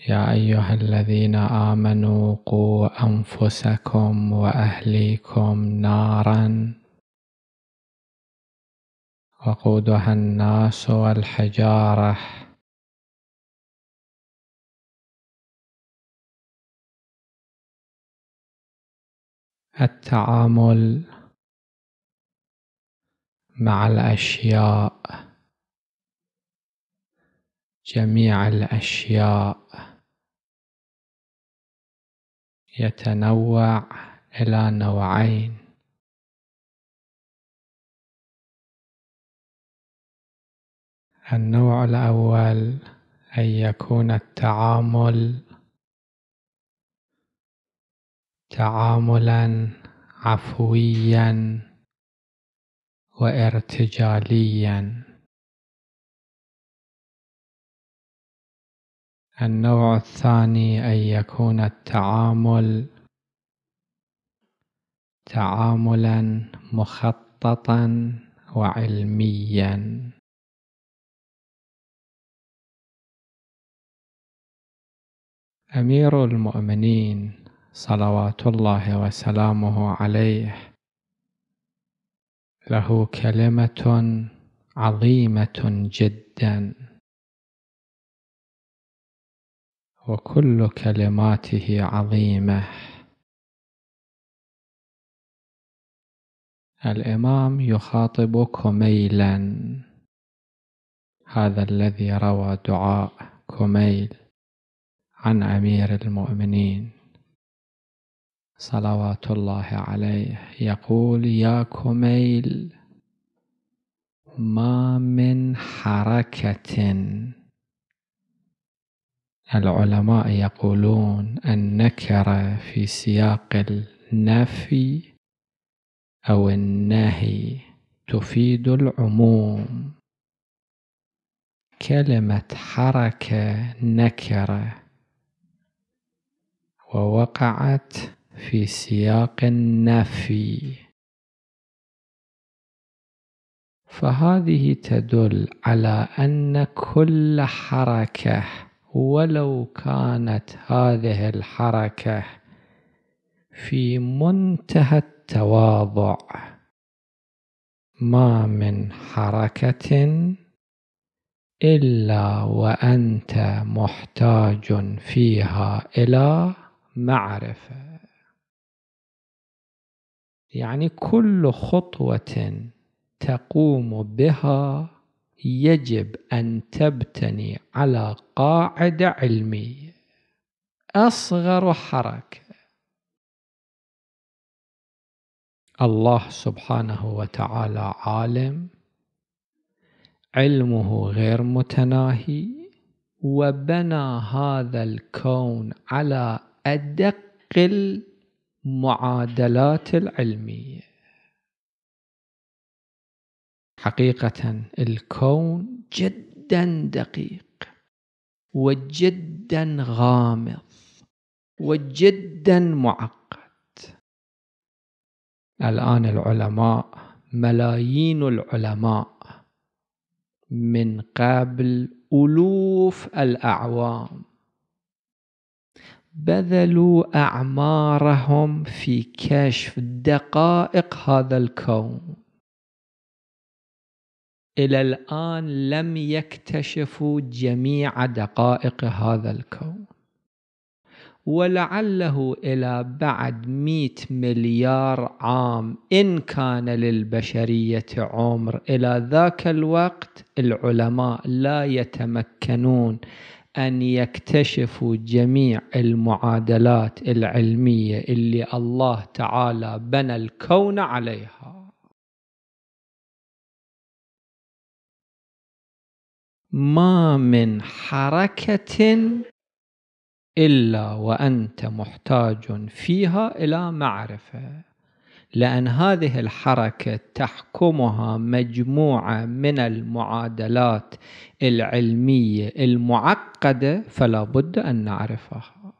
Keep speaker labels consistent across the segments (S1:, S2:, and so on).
S1: يا أيها الذين آمنوا قوا أنفسكم وأهليكم نارا
S2: وقودها الناس والحجارة التعامل مع الأشياء جميع الأشياء يتنوع إلى نوعين النوع الأول أن يكون التعامل تعاملا عفويا وارتجاليا النوع الثاني أن يكون التعامل تعاملا مخططا وعلميا امير المؤمنين صلوات
S1: الله وسلامه عليه له كلمه عظيمه جدا
S2: وكل كلماته عظيمة الإمام يخاطب كميلا هذا الذي روى دعاء
S1: كميل عن أمير المؤمنين صلوات الله عليه يقول يا كميل ما من حركة العلماء يقولون النكرة في سياق النفي أو النهي تفيد العموم كلمة حركة نكرة ووقعت في سياق النفي فهذه تدل على أن كل حركة ولو كانت هذه الحركه في منتهى التواضع ما من حركه الا وانت محتاج فيها الى معرفه يعني كل خطوه تقوم بها يجب أن تبتني على قاعدة علمية أصغر حركة الله سبحانه وتعالى عالم علمه غير متناهي وبنى هذا الكون على أدق المعادلات العلميه حقيقة الكون جدا دقيق وجدا غامض وجدا معقد الآن العلماء ملايين العلماء من قبل ألوف الأعوام بذلوا أعمارهم في كشف دقائق هذا الكون إلى الآن لم يكتشفوا جميع دقائق هذا الكون ولعله إلى بعد مئة مليار عام إن كان للبشرية عمر إلى ذاك الوقت العلماء لا يتمكنون أن يكتشفوا جميع المعادلات العلمية اللي
S2: الله تعالى بنى الكون عليها ما من حركة إلا وأنت محتاج فيها
S1: إلى معرفة لأن هذه الحركة تحكمها مجموعة من المعادلات العلمية المعقدة فلا بد أن نعرفها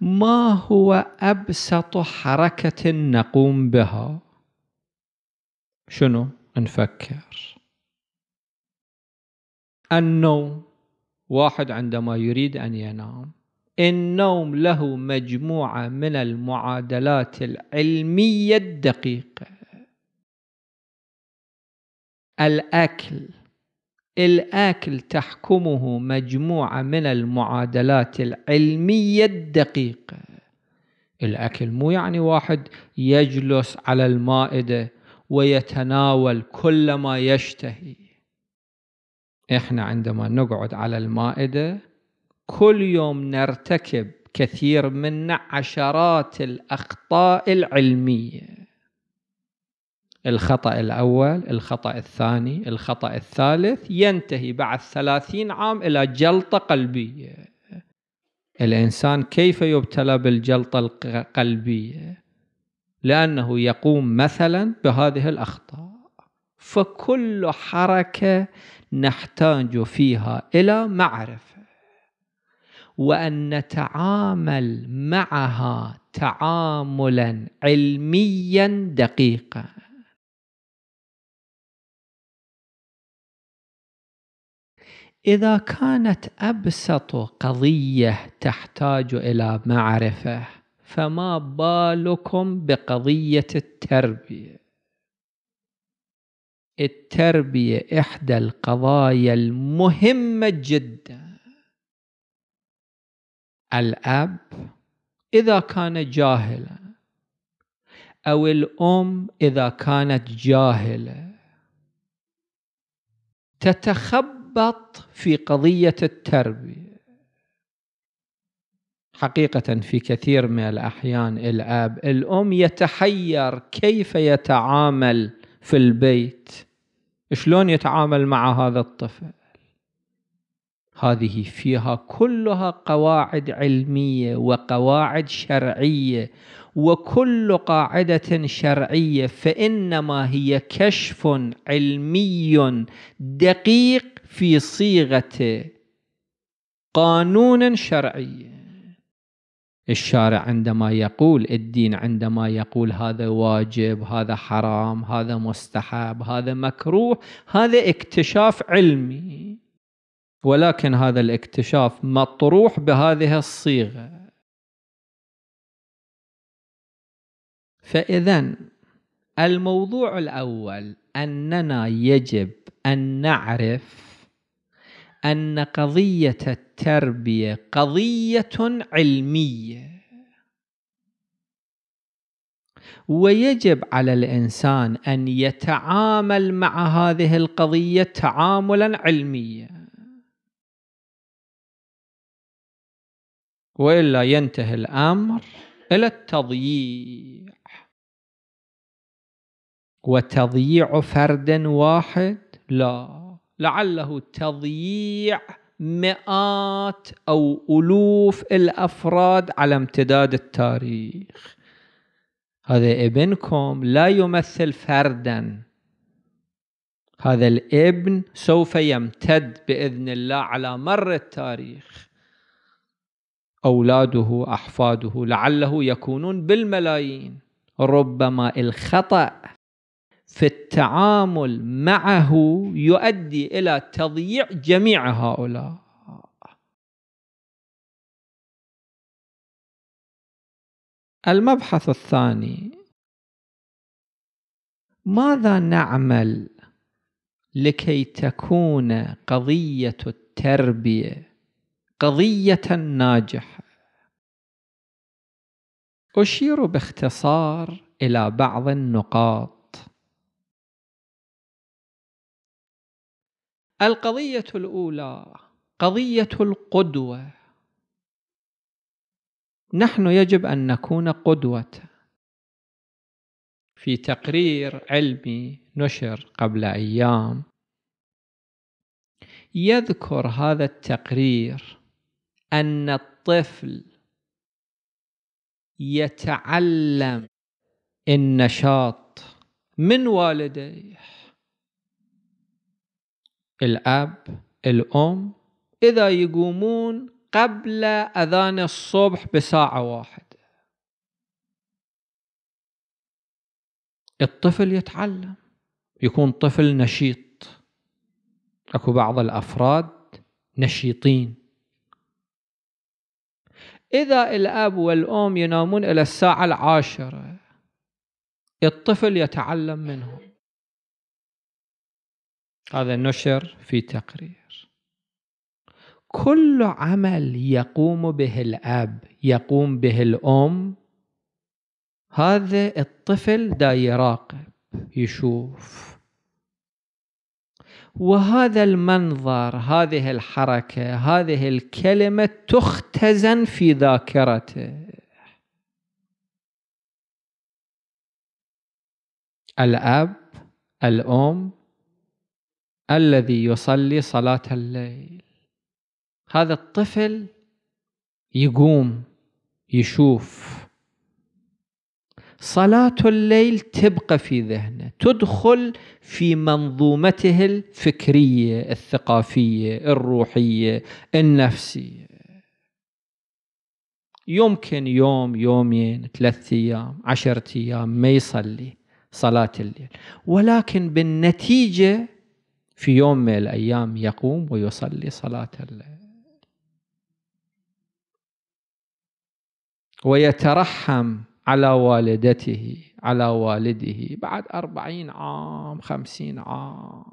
S1: ما هو أبسط حركة نقوم بها؟ شنو؟ نفكر النوم واحد عندما يريد أن ينام النوم له مجموعة من المعادلات العلمية الدقيقة الأكل الأكل تحكمه مجموعة من المعادلات العلمية الدقيقة الأكل مو يعني واحد يجلس على المائدة ويتناول كل ما يشتهي احنا عندما نقعد على المائدة كل يوم نرتكب كثير منا عشرات الأخطاء العلمية الخطأ الأول الخطأ الثاني الخطأ الثالث ينتهي بعد ثلاثين عام إلى جلطة قلبية الإنسان كيف يبتلى بالجلطة القلبية لأنه يقوم مثلا بهذه الأخطاء فكل حركة نحتاج فيها إلى معرفة وأن نتعامل
S2: معها تعاملا علميا دقيقا إذا كانت أبسط قضية تحتاج
S1: إلى معرفة فما بالكم بقضية التربية التربية إحدى القضايا المهمة جدا الأب إذا كان جاهلا أو الأم إذا كانت جاهلة تتخبط في قضية التربية حقيقة في كثير من الأحيان الأب الأم يتحير كيف يتعامل في البيت شلون يتعامل مع هذا الطفل هذه فيها كلها قواعد علمية وقواعد شرعية وكل قاعدة شرعية فإنما هي كشف علمي دقيق في صيغة قانون شرعي الشارع عندما يقول الدين عندما يقول هذا واجب هذا حرام هذا مستحب هذا مكروه هذا اكتشاف علمي
S2: ولكن هذا الاكتشاف مطروح بهذه الصيغه فاذا الموضوع الاول اننا يجب ان نعرف
S1: أن قضية التربية قضية علمية ويجب على الإنسان أن يتعامل مع هذه القضية تعاملا
S2: علميا وإلا ينتهي الأمر إلى التضييع
S1: وتضييع فرد واحد لا لعله تضييع مئات او الوف الافراد على امتداد التاريخ هذا ابنكم لا يمثل فردا هذا الابن سوف يمتد باذن الله على مر التاريخ اولاده احفاده لعله يكونون بالملايين ربما الخطا
S2: في التعامل معه يؤدي الى تضييع جميع هؤلاء المبحث الثاني ماذا نعمل لكي تكون
S1: قضيه التربيه قضيه ناجحه
S2: اشير باختصار الى بعض النقاط القضية الأولى قضية القدوة
S1: نحن يجب أن نكون قدوة في تقرير علمي نشر قبل أيام يذكر هذا التقرير أن الطفل يتعلم النشاط من والديه الأب الأم إذا يقومون قبل أذان الصبح بساعة واحدة الطفل يتعلم يكون طفل نشيط اكو بعض الافراد نشيطين اذا الاب والام ينامون الى الساعه العاشره الطفل يتعلم منهم هذا نشر في تقرير كل عمل يقوم به الأب يقوم به الأم هذا الطفل دا يراقب يشوف وهذا المنظر هذه الحركة هذه الكلمة تختزن في ذاكرته الأب الأم الذي يصلي صلاة الليل هذا الطفل يقوم يشوف صلاة الليل تبقى في ذهنه تدخل في منظومته الفكرية الثقافية الروحية النفسية يمكن يوم يومين ثلاثة أيام عشرة أيام ما يصلي صلاة الليل ولكن بالنتيجة في يوم من الأيام يقوم ويصلي صلاة الليل ويترحم على والدته على والده بعد أربعين عام خمسين عام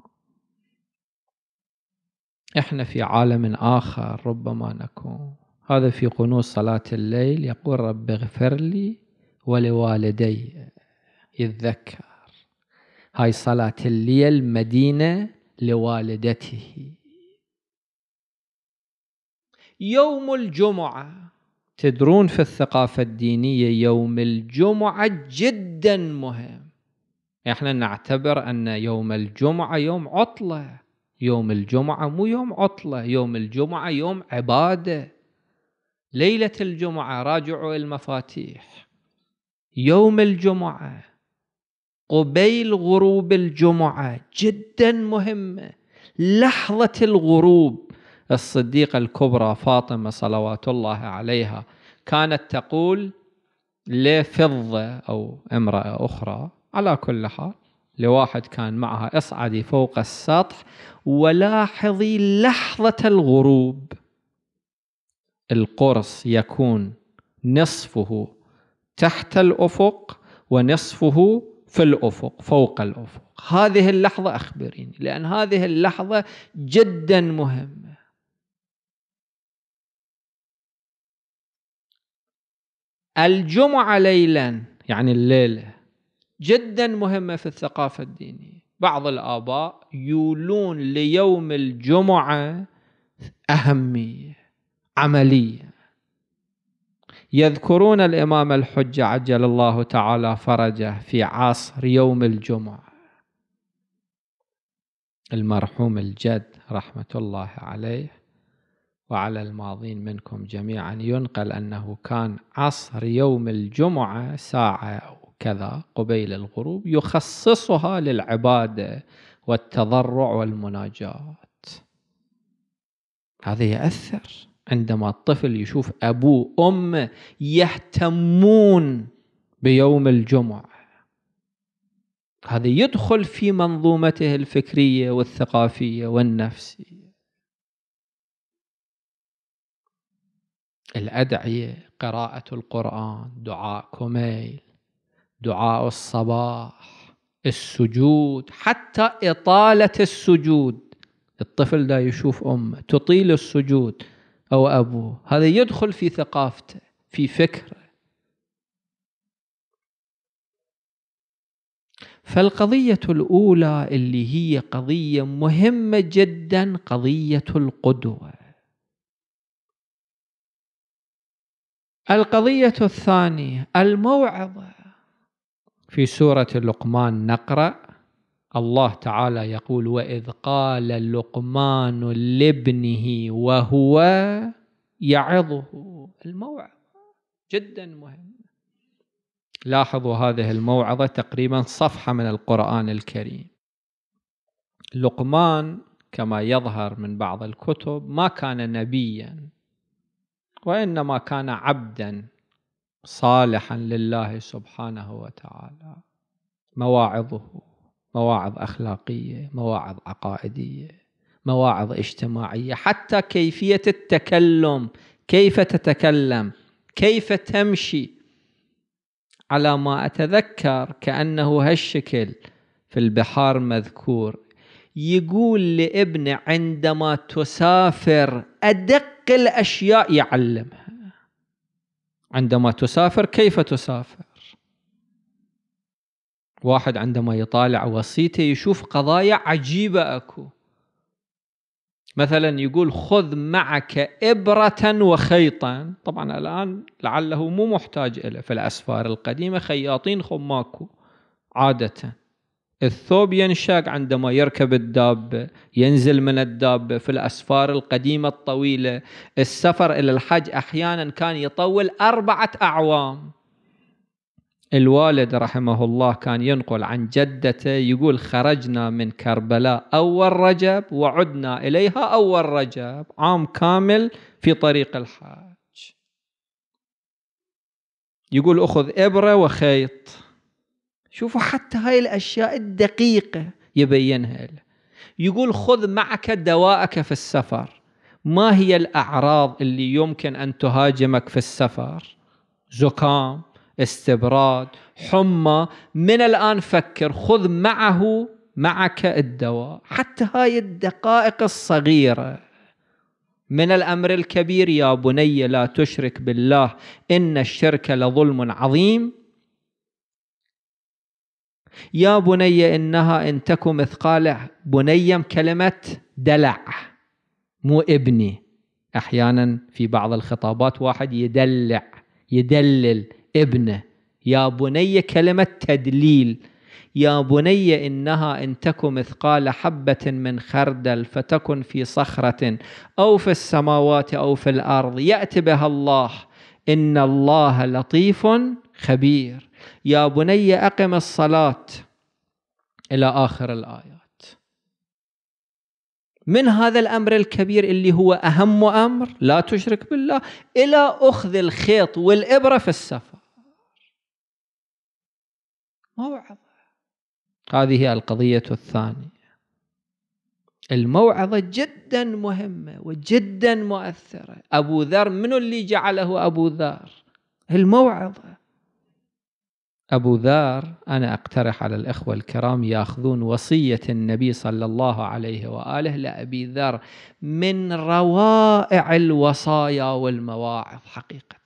S1: احنا في عالم آخر ربما نكون هذا في قنوص صلاة الليل يقول رب اغفر لي ولوالدي يتذكر هاي صلاة الليل مدينة لوالدته يوم الجمعة تدرون في الثقافة الدينية يوم الجمعة جدا مهم احنا نعتبر ان يوم الجمعة يوم عطلة يوم الجمعة مو يوم عطلة يوم الجمعة يوم عبادة ليلة الجمعة راجعوا المفاتيح يوم الجمعة قبيل غروب الجمعة جدا مهمة لحظة الغروب الصديقة الكبرى فاطمة صلوات الله عليها كانت تقول لفضة أو امرأة أخرى على كل حال لواحد كان معها اصعدي فوق السطح ولاحظي لحظة الغروب القرص يكون نصفه تحت الأفق ونصفه في الأفق فوق الأفق هذه اللحظة أخبريني لأن هذه اللحظة جدا مهمة الجمعة ليلا يعني الليلة جدا مهمة في الثقافة الدينية بعض الآباء يولون ليوم الجمعة أهمية عملية يذكرون الإمام الحجة عجل الله تعالى فرجه في عصر يوم الجمعة المرحوم الجد رحمة الله عليه وعلى الماضين منكم جميعا ينقل أنه كان عصر يوم الجمعة ساعة أو كذا قبيل الغروب يخصصها للعبادة والتضرع والمناجاة هذا يأثر عندما الطفل يشوف ابوه وامه يهتمون بيوم الجمعه هذا يدخل في منظومته الفكريه والثقافيه والنفسيه الادعيه قراءه القران دعاء كميل دعاء الصباح السجود حتى اطاله السجود الطفل ده يشوف امه تطيل السجود أو أبوه هذا يدخل في ثقافته في فكره فالقضية الأولى اللي هي قضية مهمة جدا قضية القدوة القضية الثانية الموعظة في سورة لقمان نقرأ الله تعالى يقول واذ قال لقمان لابنه وهو يعظه الموعظه جدا مهمه لاحظوا هذه الموعظه تقريبا صفحه من القران الكريم لقمان كما يظهر من بعض الكتب ما كان نبيا وانما كان عبدا صالحا لله سبحانه وتعالى مواعظه مواعظ اخلاقيه مواعظ عقائديه مواعظ اجتماعيه حتى كيفيه التكلم كيف تتكلم كيف تمشي على ما اتذكر كانه هالشكل في البحار مذكور يقول لابنه عندما تسافر ادق الاشياء يعلمها عندما تسافر كيف تسافر واحد عندما يطالع وصيته يشوف قضايا عجيبة أكو مثلا يقول خذ معك إبرة وخيطا طبعا الآن لعله مو محتاج إلى في الأسفار القديمة خياطين خماكو عادة الثوب ينشق عندما يركب الدابة ينزل من الدابة في الأسفار القديمة الطويلة السفر إلى الحج أحيانا كان يطول أربعة أعوام الوالد رحمه الله كان ينقل عن جدته يقول خرجنا من كربلاء أول رجب وعدنا إليها أول رجب عام كامل في طريق الحاج يقول أخذ إبرة وخيط شوفوا حتى هاي الأشياء الدقيقة يبينها له يقول خذ معك دواءك في السفر ما هي الأعراض اللي يمكن أن تهاجمك في السفر زكام استبراد حمى من الآن فكر خذ معه معك الدواء حتى هاي الدقائق الصغيرة من الأمر الكبير يا بني لا تشرك بالله إن الشرك لظلم عظيم يا بني إنها إن تك مثقال بني كلمة دلع مو ابني أحيانا في بعض الخطابات واحد يدلع يدلل ابنه يا بني كلمة تدليل يا بني إنها إن تك مثقال حبة من خردل فتكن في صخرة أو في السماوات أو في الأرض يأت بها الله إن الله لطيف خبير يا بني أقم الصلاة إلى آخر الآيات من هذا الأمر الكبير اللي هو أهم أمر لا تشرك بالله إلى أخذ الخيط والإبرة في السفر موعظة هذه القضية الثانية الموعظة جدا مهمة وجدا مؤثرة أبو ذر من اللي جعله أبو ذر الموعظة أبو ذر أنا أقترح على الإخوة الكرام يأخذون وصية النبي صلى الله عليه وآله لأبي ذر من روائع الوصايا والمواعظ حقيقة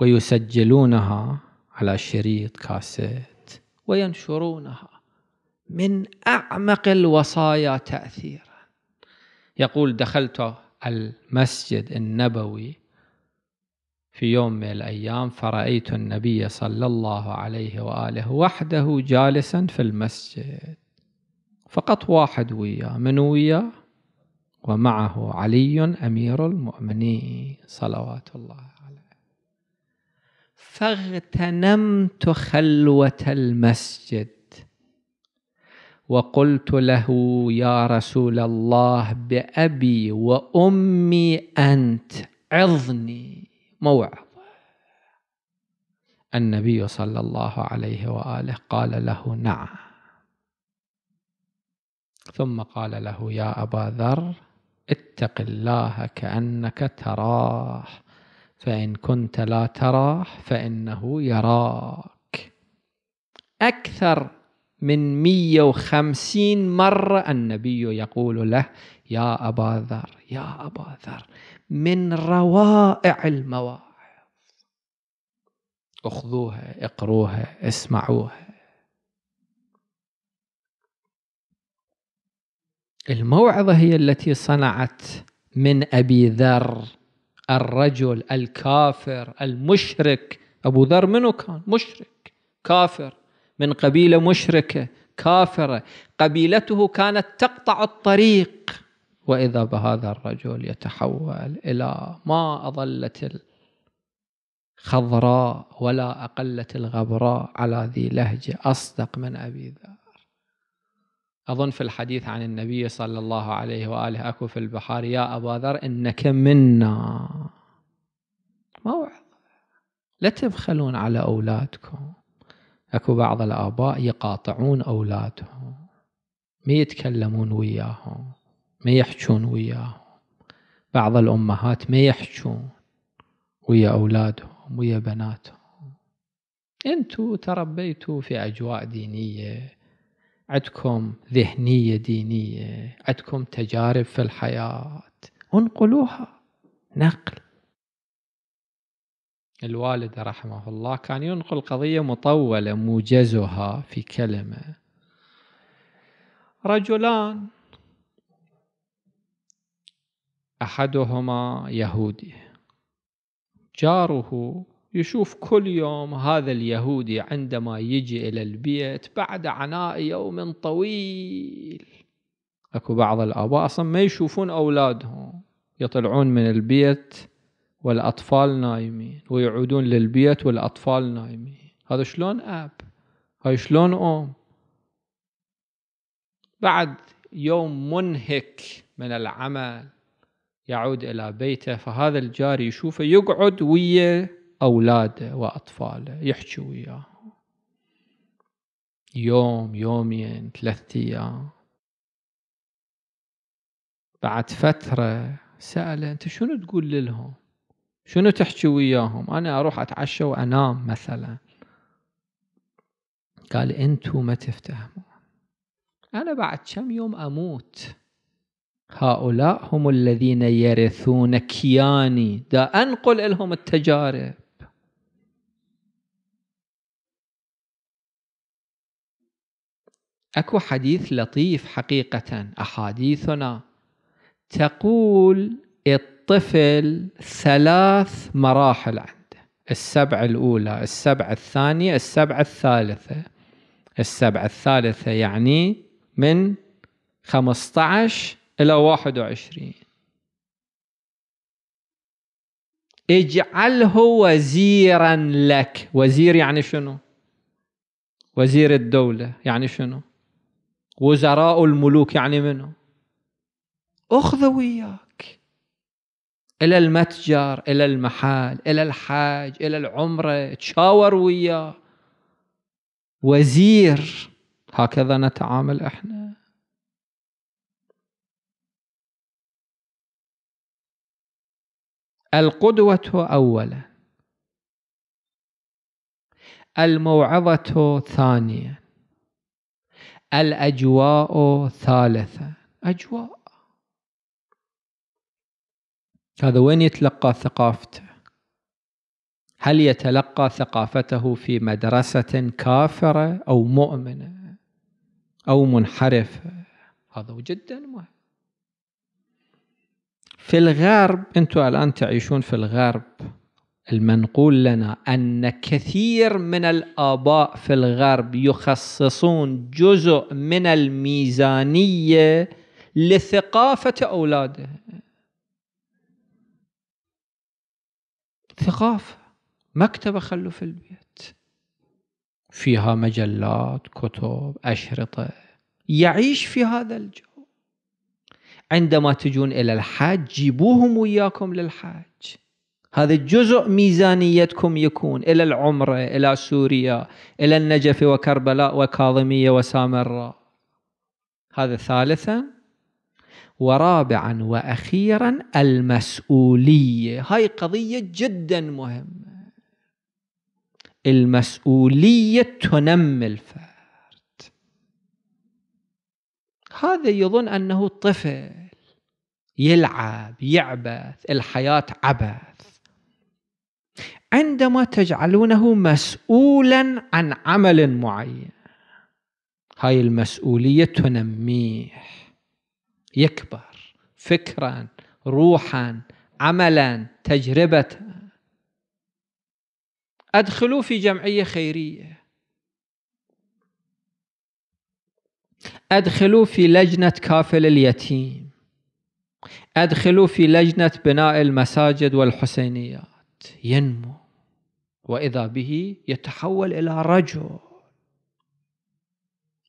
S1: ويسجلونها على شريط كاسيت وينشرونها من أعمق الوصايا تأثيرا يقول دخلت المسجد النبوي في يوم من الأيام فرأيت النبي صلى الله عليه وآله وحده جالسا في المسجد فقط واحد وياه من وياه ومعه علي أمير المؤمنين صلوات الله عليه فاغتنمت خلوه المسجد وقلت له يا رسول الله بأبي وأمي أنت عظني موعظة النبي صلى الله عليه وآله قال له نعم ثم قال له يا أبا ذر اتق الله كأنك تراه فإن كنت لا تراه فإنه يراك أكثر من 150 مرة النبي يقول له يا أبا ذر يا أبا ذر من روائع المواعظ أخذوها اقروها اسمعوها الموعظة هي التي صنعت من أبي ذر الرجل الكافر المشرك أبو ذر منو كان مشرك كافر من قبيلة مشركة كافرة قبيلته كانت تقطع الطريق وإذا بهذا الرجل يتحول إلى ما أظلت الخضراء ولا أقلت الغبراء على ذي لهجة أصدق من أبي ذر أظن في الحديث عن النبي صلى الله عليه وآله أكو في البحار يا أبا ذر إنك منا موعظة لا تبخلون على أولادكم أكو بعض الآباء يقاطعون أولادهم ما يتكلمون وياهم ما يحجون وياهم بعض الأمهات ما يحجون ويا أولادهم ويا بناتهم أنتوا تربيتوا في أجواء دينية عندكم ذهنية دينية عندكم تجارب في الحياة انقلوها نقل الوالد رحمه الله كان ينقل قضية مطولة موجزها في كلمة رجلان أحدهما يهودي جاره يشوف كل يوم هذا اليهودي عندما يجي إلى البيت بعد عناء يوم طويل أكو بعض الآباء أصلا ما يشوفون أولادهم يطلعون من البيت والأطفال نايمين ويعودون للبيت والأطفال نايمين هذا شلون أب هاي شلون أم بعد يوم منهك من العمل يعود إلى بيته فهذا الجاري يشوفه يقعد ويا أولاده وأطفاله يحكي وياه يوم يومين ثلاثة أيام بعد فترة سأله أنت شنو تقول لهم شنو تحكي وياهم أنا أروح أتعشى وأنام مثلا قال أنتم ما تفتهمون أنا بعد كم يوم أموت هؤلاء هم الذين يرثون كياني دا أنقل لهم التجارب اكو حديث لطيف حقيقة احاديثنا تقول الطفل ثلاث مراحل عنده السبع الاولى، السبع الثانية، السبع الثالثة. السبع الثالثة يعني من 15 إلى 21 اجعله وزيرا لك وزير يعني شنو وزير الدولة يعني شنو وزراء الملوك يعني منه
S2: أخذوا وياك
S1: إلى المتجر إلى المحل إلى الحاج إلى العمرة تشاور وياه وزير هكذا نتعامل
S2: احنا القدوة أولا
S1: الموعظة ثانيا الأجواء ثالثة أجواء هذا وين يتلقى ثقافته هل يتلقى ثقافته في مدرسة كافرة أو مؤمنة أو منحرفة هذا جدا مهم في الغرب أنتم الآن تعيشون في الغرب المنقول لنا أن كثير من الآباء في الغرب يخصصون جزء من الميزانية لثقافة أولاده ثقافة مكتبة خلوا في البيت فيها مجلات كتب أشرطة يعيش في هذا الجو عندما تجون إلى الحج جيبوهم وياكم للحج هذا جزء ميزانيتكم يكون إلى العمرة إلى سوريا إلى النجف وكربلاء وكاظمية وسامراء هذا ثالثا ورابعا وأخيرا المسؤولية هاي قضية جدا مهمة المسؤولية تنمي الفرد هذا يظن أنه طفل يلعب يعبث الحياة عبث عندما تجعلونه مسؤولا عن عمل معين هاي المسؤولية تنميه يكبر فكرا روحا عملا تجربة أدخلوه في جمعية خيرية أدخلوه في لجنة كافل اليتيم أدخلوه في لجنة بناء المساجد والحسينيات ينمو وإذا به يتحول إلى رجل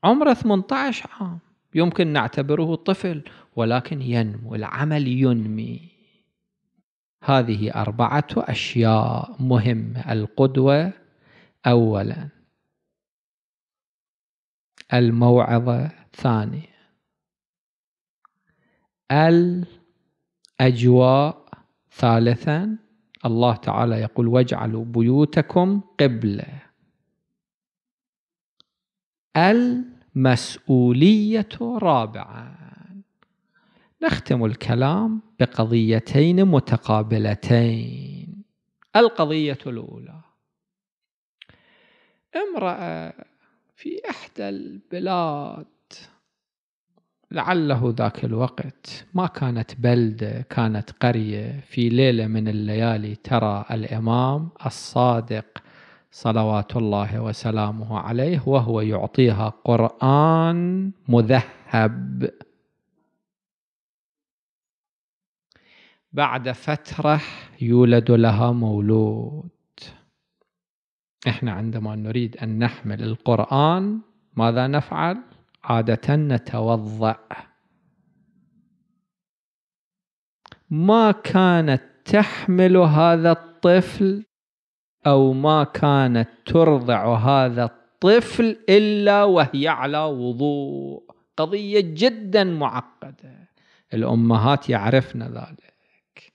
S1: عمره 18 عام يمكن نعتبره طفل ولكن ينمو العمل ينمي هذه أربعة أشياء مهمة القدوة أولا الموعظة ثانية الأجواء ثالثا الله تعالى يقول واجعلوا بيوتكم قبلة المسؤولية رابعا نختم الكلام بقضيتين متقابلتين القضية الأولى امرأة في إحدى البلاد لعله ذاك الوقت ما كانت بلده كانت قريه في ليله من الليالي ترى الامام الصادق صلوات الله وسلامه عليه وهو يعطيها قران مذهب بعد فتره يولد لها مولود احنا عندما نريد ان نحمل القران ماذا نفعل عادة نتوضأ ما كانت تحمل هذا الطفل أو ما كانت ترضع هذا الطفل إلا وهي على وضوء قضية جدا معقدة الأمهات يعرفن ذلك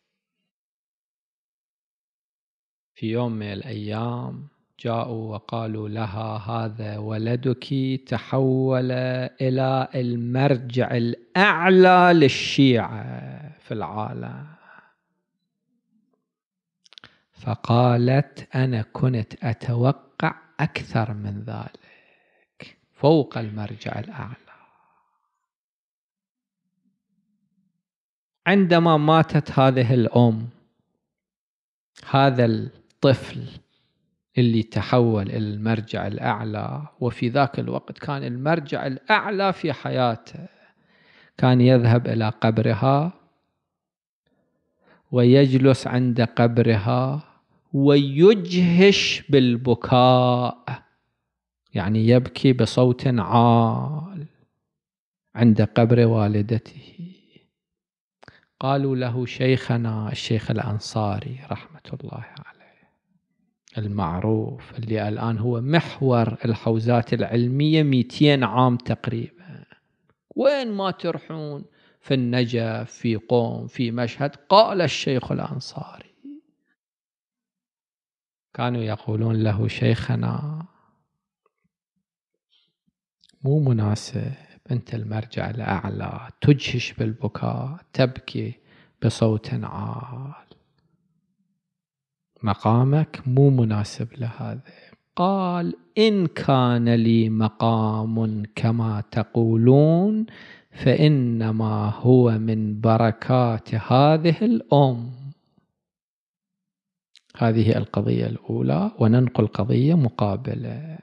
S1: في يوم من الأيام جاءوا وقالوا لها هذا ولدك تحول الى المرجع الاعلى للشيعه في العالم فقالت انا كنت اتوقع اكثر من ذلك فوق المرجع الاعلى عندما ماتت هذه الام هذا الطفل اللي تحول إلى المرجع الأعلى وفي ذاك الوقت كان المرجع الأعلى في حياته كان يذهب إلى قبرها ويجلس عند قبرها ويجهش بالبكاء يعني يبكي بصوت عال عند قبر والدته قالوا له شيخنا الشيخ الأنصاري رحمة الله عليه المعروف اللي الآن هو محور الحوزات العلمية 200 عام تقريبا وين ما ترحون في النجف في قوم في مشهد قال الشيخ الأنصاري كانوا يقولون له شيخنا مو مناسب أنت المرجع الأعلى تجهش بالبكاء تبكي بصوت عال مقامك مو مناسب لهذا قال إن كان لي مقام كما تقولون فإنما هو من بركات هذه الأم هذه القضية الأولى وننقل قضية مقابلة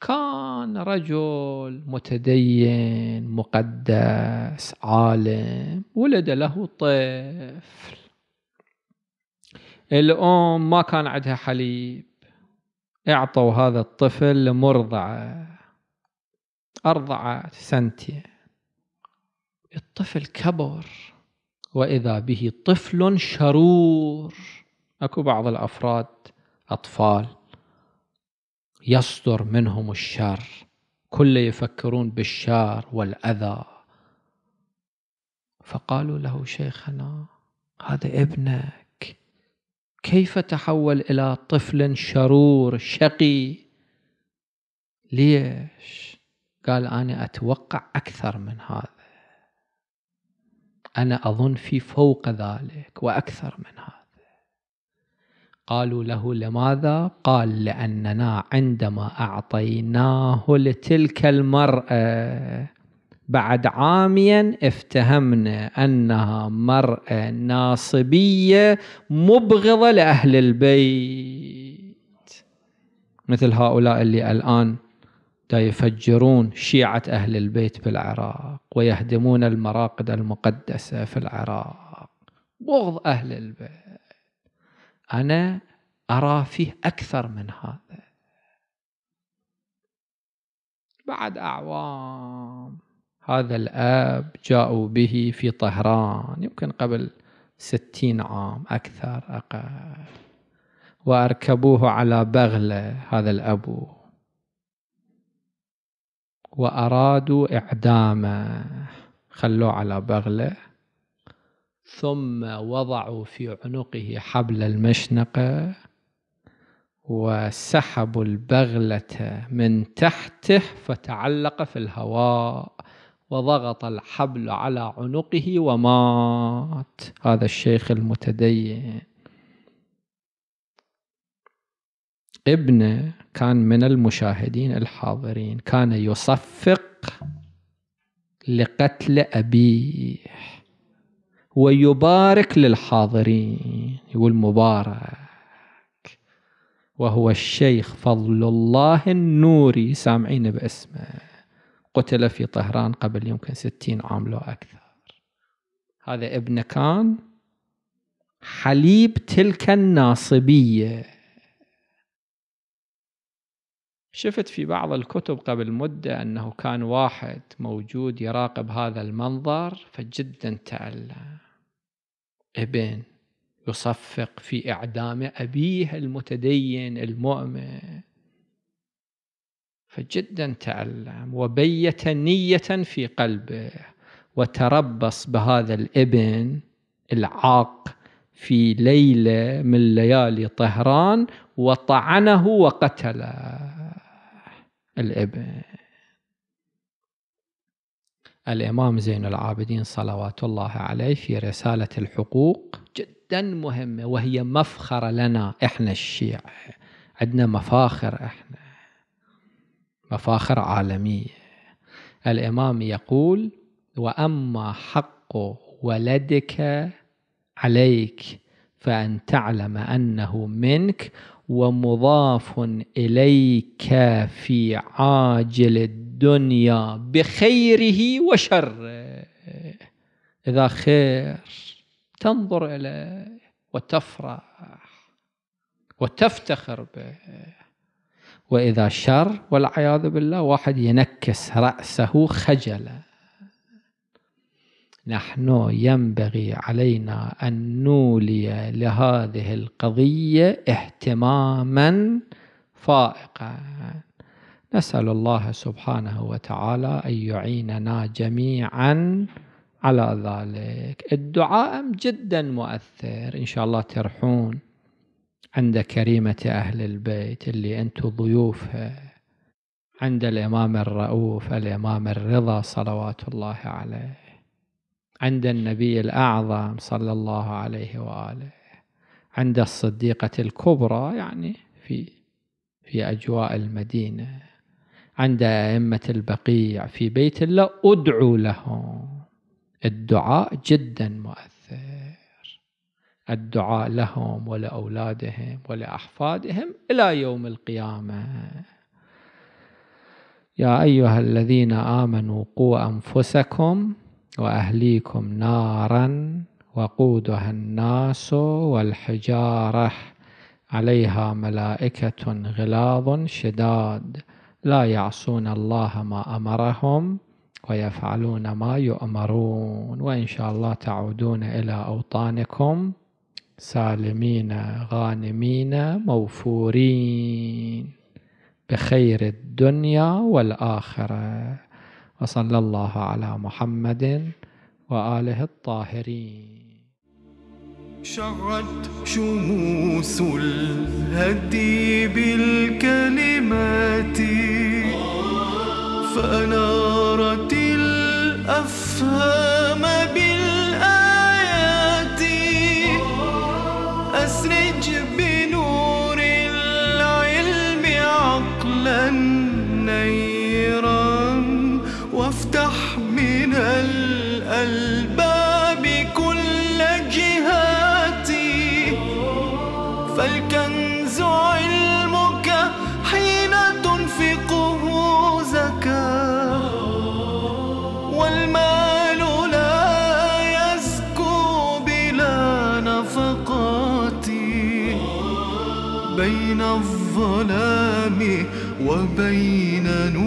S1: كان رجل متدين مقدس عالم ولد له طفل الأم ما كان عندها حليب اعطوا هذا الطفل مرضعة أرضعت سنتي الطفل كبر وإذا به طفل شرور أكو بعض الأفراد أطفال يصدر منهم الشر كل يفكرون بالشر والأذى فقالوا له شيخنا هذا ابنك كيف تحول إلى طفل شرور شقي ليش قال أنا أتوقع أكثر من هذا أنا أظن في فوق ذلك وأكثر من هذا قالوا له لماذا قال لأننا عندما أعطيناه لتلك المرأة بعد عاميا افتهمنا انها مراه ناصبيه مبغضه لاهل البيت مثل هؤلاء اللي الان دا يفجرون شيعه اهل البيت بالعراق ويهدمون المراقد المقدسه في العراق بغض اهل البيت انا ارى فيه اكثر من هذا بعد اعوام هذا الأب جاءوا به في طهران يمكن قبل ستين عام أكثر أقل وأركبوه على بغلة هذا الأب وأرادوا إعدامه خلوه على بغلة ثم وضعوا في عنقه حبل المشنقة وسحبوا البغلة من تحته فتعلق في الهواء وضغط الحبل على عنقه ومات هذا الشيخ المتدين ابنه كان من المشاهدين الحاضرين كان يصفق لقتل أبيه ويبارك للحاضرين يقول مبارك وهو الشيخ فضل الله النوري سامعين باسمه قتل في طهران قبل يمكن ستين عام لو أكثر هذا ابن كان حليب تلك الناصبية شفت في بعض الكتب قبل مدة أنه كان واحد موجود يراقب هذا المنظر فجدا تألم ابن يصفق في إعدام أبيه المتدين المؤمن فجدا تعلم وبيت نية في قلبه وتربص بهذا الابن العاق في ليلة من ليالي طهران وطعنه وقتله الابن الإمام زين العابدين صلوات الله عليه في رسالة الحقوق جدا مهمة وهي مفخرة لنا إحنا الشيعة عندنا مفاخر إحنا مفاخر عالمية الإمام يقول وأما حق ولدك عليك فأن تعلم أنه منك ومضاف إليك في عاجل الدنيا بخيره وشره إذا خير تنظر إليه وتفرح وتفتخر به وإذا شر والعياذ بالله واحد ينكس رأسه خجلا نحن ينبغي علينا أن نولي لهذه القضية اهتماما فائقا نسأل الله سبحانه وتعالى أن يعيننا جميعا على ذلك الدعاء جدا مؤثر إن شاء الله ترحون عند كريمة أهل البيت اللي أنتم ضيوفها عند الإمام الرؤوف الإمام الرضا صلوات الله عليه عند النبي الأعظم صلى الله عليه وآله عند الصديقة الكبرى يعني في في أجواء المدينة عند أئمة البقيع في بيت الله ادعوا لهم الدعاء جدا مؤثر الدعاء لهم ولأولادهم ولأحفادهم إلى يوم القيامة يا أيها الذين آمنوا قوا أنفسكم وأهليكم نارا وقودها الناس والحجارة عليها ملائكة غلاظ شداد لا يعصون الله ما أمرهم ويفعلون ما يؤمرون وإن شاء الله تعودون إلى أوطانكم سالمين غانمين موفورين بخير الدنيا والاخره وصلى الله على محمد واله الطاهرين
S3: شعت شموس الهدي بالكلمات فانارت الافهام وبين نور